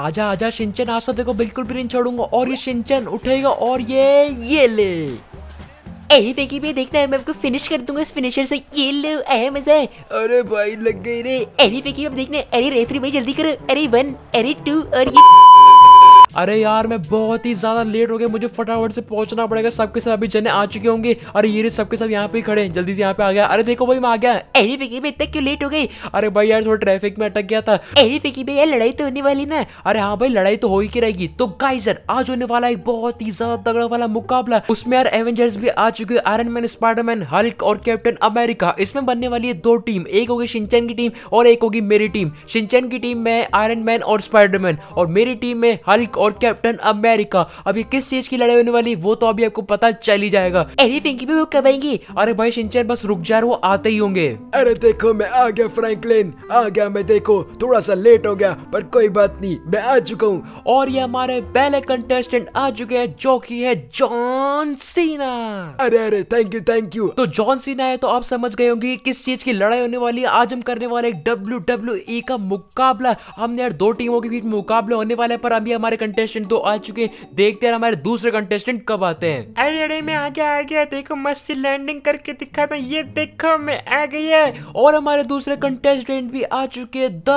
आजा आजा सिंचन आज तो देखो बिल्कुल भी नहीं छोड़ूंगा और ये सिंचन उठेगा और ये ये ले अरे फेंकी देखना है मैं आपको फिनिश कर दूंगा इस फिनिशर से ये लो मजा है अरे भाई लग गई रे अरे फेंकी अब देखना अरे रेफरी भाई जल्दी करो अरे वन अरे टू और ये अरे यार मैं बहुत ही ज्यादा लेट हो गया मुझे फटाफट से पहुंचना पड़ेगा सबके सब अभी जने आ चुके होंगे अरे ये सबके सब यहाँ पे खड़े हैं जल्दी से यहाँ पे आ गया अरे देखो भाई मैं आ गया अरे फिकी भाई इतना क्यों लेट हो गई अरे भाई यार थोड़ा ट्रैफिक में अटक गया था अरे फिकी भाई यार लड़ाई तो होने वाली ना अरे हाँ भाई लड़ाई तो हो ही रहेगी तो गाइजर आज होने वाला एक बहुत ही ज्यादा तगड़ा वाला मुकाबला उसमें यार एवेंजर्स भी आ चुके हैं आयरन मैन स्पाइडरमैन हल्क और कैप्टन अमेरिका इसमें बनने वाली है दो टीम एक होगी सिंचन की टीम और एक होगी मेरी टीम सिंचन की टीम में आयरन मैन और स्पाइडरमैन और मेरी टीम में हल्क और कैप्टन अमेरिका अब ये किस चीज की लड़ाई होने वाली वो तो अभी आपको पता चल ही जाएगा अरे फिंकी भी वो कब आएंगी अरे भाई सिंचर बस रुक जा वो आते ही होंगे अरे देखो मैं आ गया फ्रैंकलिन आ गया मैं देखो थोड़ा सा लेट हो गया पर कोई बात नहीं मैं आ चुका हूँ और ये हमारे पहले कंटेस्टेंट आ चुके हैं जो की है जॉन सीना अरे अरे थैंक यू थैंक यू तो जॉन सीना है तो आप समझ गए होंगे किस चीज की लड़ाई होने वाली है आज हम करने वाले डब्ल्यू डब्ल्यू e का मुकाबला हमने यार दो टीमों के बीच मुकाबला होने वाले पर अभी हमारे कंटेस्टेंट तो आ चुके हैं देखते हैं हमारे दूसरे कंटेस्टेंट कब आते हैं अरे अरे मैं आ गया आ गया देखो मस्त से लैंडिंग करके दिखाता हूँ ये देखो मैं आ गया और हमारे दूसरे कंटेस्टेंट भी आ चुके द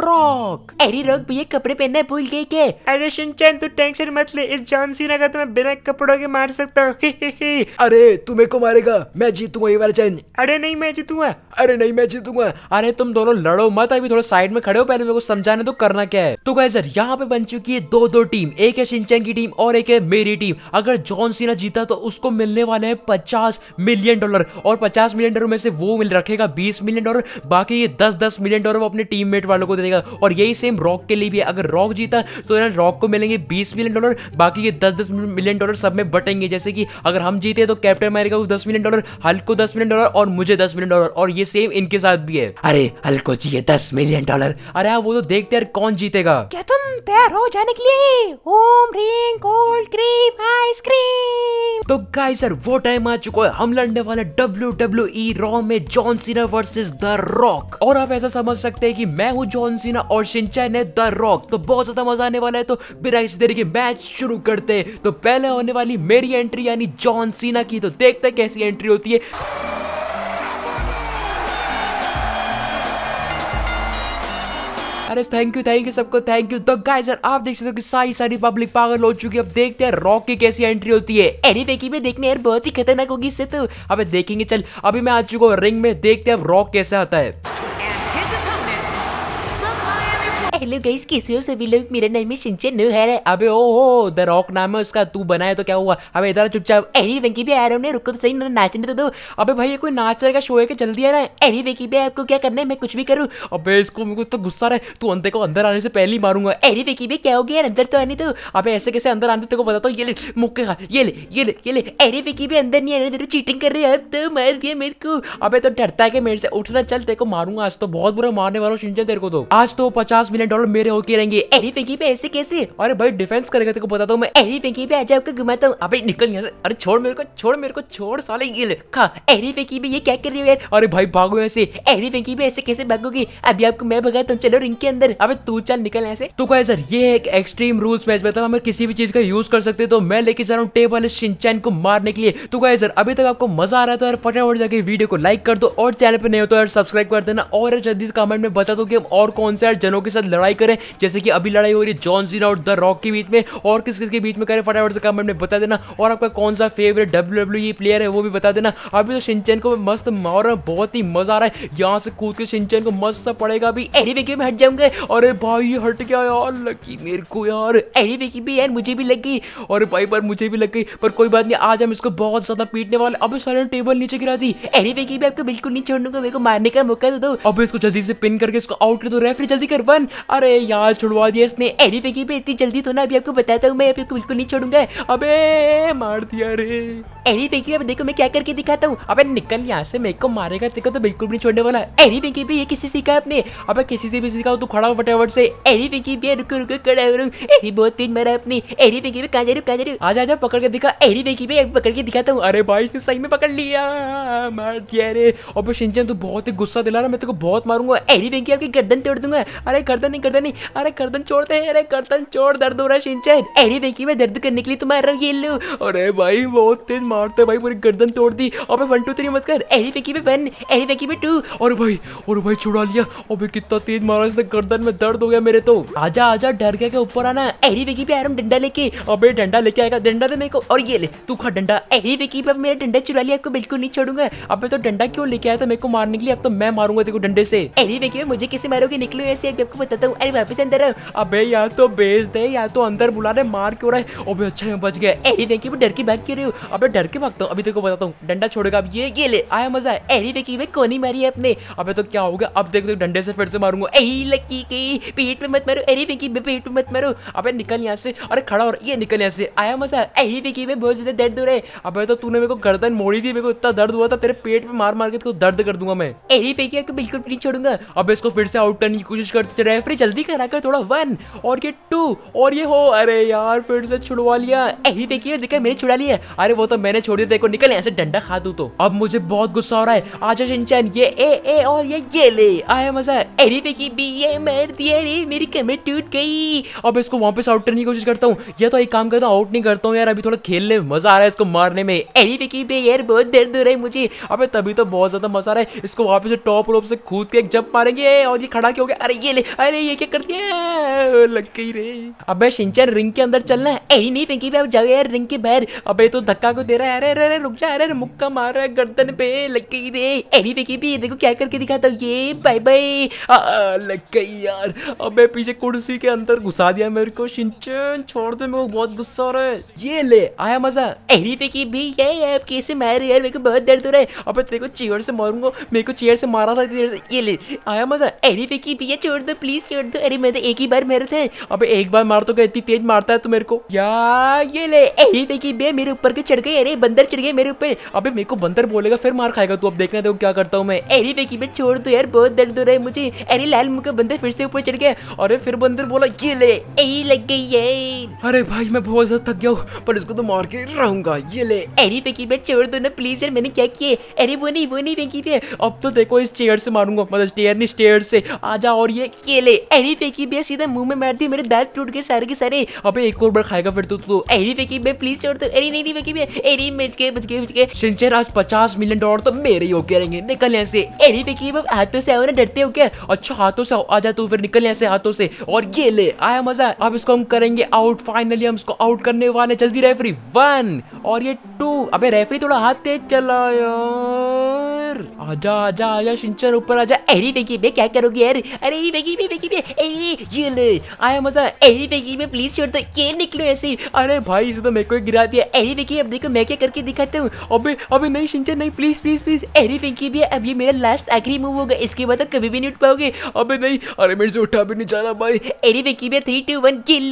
रॉक अरे रॉक भैया कपड़े पहनने भूल गए के अरे सिंचन तू टेंशन मत ले इस जान सी का तो मैं बिना कपड़ों के मार सकता हूँ अरे तू मेरे को मारेगा मैं जीतूंगा ये वाला चैलेंज अरे नहीं मैं जीतूंगा अरे नहीं मैं जीतूंगा अरे तुम दोनों लड़ो मत अभी थोड़ा साइड में खड़े हो पहले मेरे को समझाने तो करना क्या है तो गाइस सर यहाँ पे बन चुकी है दो दो टीम एक है शिनचैन की टीम और एक है मेरी टीम अगर जॉन सीना जीता तो उसको मिलने वाले हैं पचास मिलियन डॉलर और पचास मिलियन डॉलर में से वो मिल रखेगा बीस मिलियन डॉलर बाकी ये दस दस मिलियन डॉलर वो अपने टीम वालों को देगा और यही सेम रॉक के लिए भी है अगर रॉक जीता तो रॉक को मिलेंगे बीस मिलियन डॉलर बाकी ये दस दस मिलियन डॉलर सब में बटेंगे जैसे कि अगर हम जीते तो कैप्टन अमेरिका को दस मिलियन डॉलर हल्क को दस मिलियन डॉलर और मुझे दस मिलियन डॉलर और ये सेम इनके साथ भी है अरे हल्को चाहिए दस मिलियन डॉलर अरे वो तो देखते यार कौन जीतेगा क्या तुम तैयार हो जाने के लिए ओम कोल्ड क्रीम आइसक्रीम तो गाइस वो टाइम आ चुका है हम लड़ने वाले डब्ल्यू डब्ल्यू रॉ में John Cena versus the Rock और आप ऐसा समझ सकते हैं कि मैं हूँ जॉन सीना और शिनचैन ने द रॉक तो बहुत ज्यादा मजा आने वाला है तो बिना किसी देरी के मैच शुरू करते हैं तो पहले होने वाली मेरी एंट्री यानी जॉन सीना की तो देखते कैसी एंट्री होती है अरे थैंक यू थैंक यू सबको थैंक यू तो गाइस यार आप देख सकते हो कि सारी सारी पब्लिक पागल हो चुकी है अब देखते हैं रॉक की कैसी एंट्री होती है एनी की में देखने यार बहुत ही खतरनाक होगी इससे तो अब देखेंगे चल अभी मैं आ चुका हूँ रिंग में देखते हैं अब रॉक कैसे आता है हेलो गाइस कैसे हो सभी लोग मेरा नाम है सिंचन नोहर है अबे ओ हो द रॉक नाम है उसका तू बनाया तो क्या हुआ अबे इधर चुपचाप एनी वेंकी भी आ रहा हूँ रुको तो सही नाचने तो दो अबे भाई ये कोई नाच का शो है कि जल्दी आ रहा है एरी वेंकी भी आपको क्या करना है मैं कुछ भी करूं अबे इसको मेरे को तो गुस्सा रहा है तू अंदर को अंदर आने से पहले ही मारूंगा एनी वेंकी भी क्या हो गया अंदर तो आने दो तो। अबे ऐसे कैसे अंदर आने तेरे को बताता हूं तो ये ले मुक्के खा ये ले ये ले ये ले एनी वेंकी भी अंदर नहीं आने दे चीटिंग कर रही है तो मार दिया मेरे को अबे तो डरता है कि मेरे से उठना चल तेरे को मारूंगा आज तो बहुत बुरा मारने वाला हूं सिंचन तेरे को तो आज तो 50 मिलियन डॉलर मेरे होके रहेंगे अरे फेंकी पे ऐसे कैसे अरे भाई डिफेंस करेगा तेरे को बता दो मैं अरे फेंकी पे अजय घुमाता हूँ अभी निकल यहाँ से अरे छोड़ मेरे को छोड़ मेरे को छोड़ साले गिल खा एरी फेंकी पे ये क्या कर रही हो यार अरे भाई भागो ऐसे एरी फेंकी पे ऐसे कैसे भागोगी अभी आपको मैं भगा तुम चलो रिंग के अंदर अभी तू चल निकल ऐसे तो कहा सर ये एक एक्सट्रीम रूल्स मैच बताओ हमें किसी भी चीज का यूज कर सकते तो मैं लेके जा रहा हूँ टेबल वाले को मारने के लिए तो कहा सर अभी तक आपको मजा आ रहा था तो यार फटाफट जाके वीडियो को लाइक कर दो और चैनल पर नहीं हो तो यार सब्सक्राइब कर देना और जल्दी कमेंट में बता दो कि हम और कौन से जनों के साथ लड़ाई करें जैसे कि अभी लड़ाई हो रही है जॉन जीना और द रॉक के बीच में और किस किस के बीच में करें फटाफट से कमेंट में बता देना और आपका कौन सा फेवरेट डब्ल्यू डब्ल्यू प्लेयर है वो भी बता देना अभी तो सिंचन को मस्त मार बहुत ही मजा आ रहा है यहाँ से कूद के सिंचन को मस्त सा पड़ेगा अभी एनी वेकी में हट जाऊंगे अरे भाई हट गया यार लगी मेरे को यार एरी वेकी भी यार मुझे भी लग गई और भाई पर मुझे भी लग गई पर कोई बात नहीं आज हम इसको बहुत ज्यादा पीटने वाले अभी सारे टेबल नीचे गिरा दी एरी वेकी भी आपको बिल्कुल नहीं छोड़ने को मेरे को मारने का मौका दे दो अब इसको जल्दी से पिन करके इसको आउट कर दो रेफरी जल्दी कर वन अरे यार छुड़वा दिया इसने अरे फेंकी पे इतनी जल्दी तो ना अभी आपको बताता हूँ मैं अभी आपको बिल्कुल नहीं छोड़ूंगा अबे मार दिया रे अरे फेंकी अब देखो मैं क्या करके दिखाता हूँ अबे निकल यहाँ से मेरे को मारेगा तेरे को तो बिल्कुल भी नहीं छोड़ने वाला एरी फेंकी भी ये किसी सीखा अपने अब किसी से भी सीखा तू तो खड़ा हो फटाफट से एरी फेंकी भी रुको रुको खड़ा हो एरी बहुत तेज मारा अपनी एरी फेंकी पे कहाँ जा रही कहाँ जा रही आजा जा पकड़ के दिखा एरी फेंकी पे पकड़ के दिखाता हूँ अरे भाई इसने सही में पकड़ लिया मार दिया अरे और शिंचन तू तो बहुत ही गुस्सा दिला रहा मैं तेरे को बहुत मारूंगा एरी फेंकी आपकी गर्दन तोड़ दूंगा अरे गर्दन नहीं गर्दन नहीं अरे गर्दन छोड़ दे अरे गर्दन छोड़ दर्द हो रहा है शिनचैन अरे देखिए मैं दर्द करने के लिए तुम्हारा खेल लू अरे भाई बहुत तेज मारते भाई पूरी गर्दन तोड़ दी और वन टू थ्री मत कर एरी फेंकी में वन एरी फेंकी में टू और भाई और भाई छुड़ा लिया अबे कितना तेज मारा इसने गर्दन में दर्द हो गया मेरे तो आजा आजा डर गया के ऊपर आना एरी फेंकी पे आराम डंडा लेके अबे डंडा लेके आएगा डंडा दे मेरे को और ये ले तू खा डंडा एरी फेंकी पे मेरा डंडा चुरा लिया आपको तो बिल्कुल नहीं छोड़ूंगा अब तो डंडा क्यों लेके आया था मेरे को मारने के लिए अब तो मैं मारूंगा तेरे को डंडे से एरी फेंकी में मुझे किसी मारोगे निकलो ऐसे आपको बताता जाता हूँ अरे वापस अंदर आओ अबे या तो बेच दे या तो अंदर बुला रहे मार क्यों रहा है अबे अच्छा यहाँ बच गया एरी देखिए मैं डर की भाग क्यों रही हूँ अबे डर के भागता हूँ अभी देखो बताता हूँ डंडा छोड़ेगा अब ये ये ले आया मजा है एरी देखिए मैं ही मारी है अपने अबे तो क्या होगा अब देखो डंडे से फिर से मारूंगा एही लकी की पेट में मत मारो एरी फेंकी मैं पेट में मत मारो अबे निकल यहाँ से अरे खड़ा और ये निकल यहाँ से आया मजा है एही फेंकी में बहुत ज्यादा दर्द हो रहा है अबे तो तूने मेरे को गर्दन मोड़ी थी मेरे को इतना दर्द हुआ था तेरे पेट में मार मार के दर्द कर दूंगा मैं एरी फेंकी बिल्कुल नहीं छोड़ूंगा अब इसको फिर से आउट करने की कोशिश करते रेफरी थोड़ी जल्दी करा कर थोड़ा वन और ये टू और ये हो अरे यार फिर से छुड़वा लिया यही देखिए देखा मैंने छुड़ा लिया अरे वो तो मैंने छोड़ दिया देखो निकल ऐसे डंडा खा दू तो अब मुझे बहुत गुस्सा हो रहा है आजा सिंचन ये ए ए और ये ये ले आया मजा अरे फेकी बी ये मार दिया रे मेरी कमर टूट गई अब इसको वापस आउट करने की कोशिश करता हूँ ये तो एक काम करता हूँ आउट नहीं करता हूँ यार अभी थोड़ा खेलने में मजा आ रहा है इसको मारने में अरे फेकी बे यार बहुत दर्द हो रहा है मुझे अबे तभी तो बहुत ज्यादा मजा आ रहा है इसको वापस टॉप रोप से कूद के एक जब मारेंगे और ये खड़ा क्यों गया अरे ये ले अरे ये क्या करती है लग गई रे अबे सिंचन रिंग के अंदर चलना है ए नहीं फेंकी भाई जाओ यार रिंग के बाहर अबे तो धक्का को दे रहा है अरे अरे अरे रुक जा अरे मुक्का मार रहा है गर्दन पे लग गई रे ए नहीं फिंकी भी देखो क्या करके दिखाता हूँ ये बाय बाय लग गई यार अबे पीछे कुर्सी के अंदर घुसा दिया मेरे को सिंचन छोड़ दे मेरे को बहुत गुस्सा हो रहा है ये ले आया मजा ए नहीं फिंकी भी ये यार कैसे मार यार मेरे को बहुत दर्द हो रहा है अबे तेरे को चेयर से मारूंगा मेरे को चेयर से मारा था ये ले आया मजा ए नहीं फिंकी भी ये छोड़ दे प्लीज के दो अरे मैं तो एक ही बार मेरे थे अब एक बार मार तो गए इतनी तेज मारता है तू मेरे को यार ये ले देखी बे मेरे ऊपर के चढ़ गए अरे बंदर चढ़ गए मेरे ऊपर अबे मेरे को बंदर बोलेगा फिर मार खाएगा तू अब देखना देखो क्या करता हूँ मैं अरे देखी बे छोड़ दो यार बहुत दर्द हो रहा है मुझे अरे लाल मुख बंदर फिर से ऊपर चढ़ गया अरे फिर बंदर बोला ये ले यही लग गई है अरे भाई मैं बहुत ज्यादा थक गया हूँ पर इसको तो मार के रहूंगा ये ले अरे फेंकी बे छोड़ दो ना प्लीज यार मैंने क्या किए अरे वो नहीं वो नहीं फेंकी बे अब तो देखो इस चेयर से मारूंगा मतलब स्टेयर नहीं स्टेयर से आ जा और ये ये ले एनी फेकी भी सीधा मुंह में मार दिया मेरे दांत टूट गए सारे के सारे अबे एक और बार खाएगा फिर तो तू एनी फेकी भी प्लीज छोड़ दो एनी नहीं फेकी भी एनी बच गए बच गए बच गए सिंचर आज 50 मिलियन डॉलर तो मेरे ही हो गए रहेंगे निकल यहां से एनी फेकी अब हाथों से आओ ना डरते हो क्या अच्छा हाथों से आ जा तू फिर निकल यहां से हाथों से और ये ले आया मजा अब इसको हम करेंगे आउट फाइनली हम इसको आउट करने वाले जल्दी रेफरी 1 और ये 2 अबे रेफरी थोड़ा हाथ तेज चलाओ यार शिंचर आजा आजा आजा शिंचर ऊपर आजा एरी फेंकी बे क्या करोगी यार अरे ये फेंकी बे फेंकी बे एरी ये ले आया मजा एरी फेंकी बे प्लीज छोड़ दो ये निकलो ऐसे अरे भाई इसे तो मेरे को गिरा दिया एरी फेंकी अब देखो मैं क्या करके दिखाता हूँ अबे अबे नहीं शिंचर नहीं प्लीज प्लीज प्लीज एरी फेंकी बे अब ये मेरा लास्ट आखिरी मूव होगा इसके बाद तो कभी भी नहीं उठ पाओगे अबे नहीं अरे मेरे से उठा भी नहीं जा रहा भाई एरी फेंकी बे थ्री टू वन किल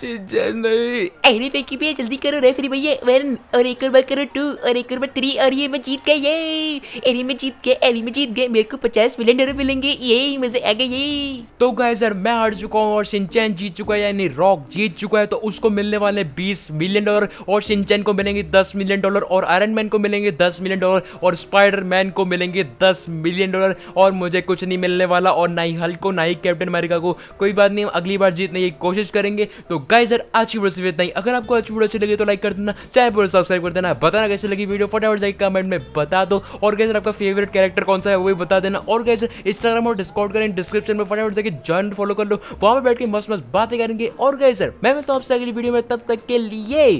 शिंचर नहीं एरी फेंकी बे जल्दी करो रेफरी भैया वन और एक और बार करो टू और एक और नंबर थ्री और ये मैं जीत गया ये एनी में जीत गया एनी में जीत गया मेरे को पचास मिलियन डॉलर मिलेंगे ये मजे आ गए ये तो गाय सर मैं हार चुका हूँ और सिंचैन जीत चुका है यानी रॉक जीत चुका है तो उसको मिलने वाले बीस मिलियन डॉलर और सिंचैन को मिलेंगे दस मिलियन डॉलर और आयरन मैन को मिलेंगे दस मिलियन डॉलर और स्पाइडर मैन को मिलेंगे दस मिलियन डॉलर और मुझे कुछ नहीं मिलने वाला और ना ही हल्को ना ही कैप्टन अमेरिका को कोई बात नहीं अगली बार जीतने की कोशिश करेंगे तो गाय सर अच्छी वीडियो से इतना अगर आपको अच्छी वीडियो अच्छी लगी तो लाइक कर देना चाहे पूरा सब्सक्राइब कर देना बताना कैसे लगी वीडियो वीडियो फटाफट जाइए कमेंट में बता दो और कैसे आपका फेवरेट कैरेक्टर कौन सा है वो भी बता देना और कैसे इंस्टाग्राम और डिस्काउंट करें डिस्क्रिप्शन में फटाफट जाकर ज्वाइन फॉलो कर लो वहां पर बैठ के मस्त मस्त बातें करेंगे और कैसे मैं मिलता हूँ आपसे अगली वीडियो में तब तक के लिए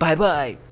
बाय बाय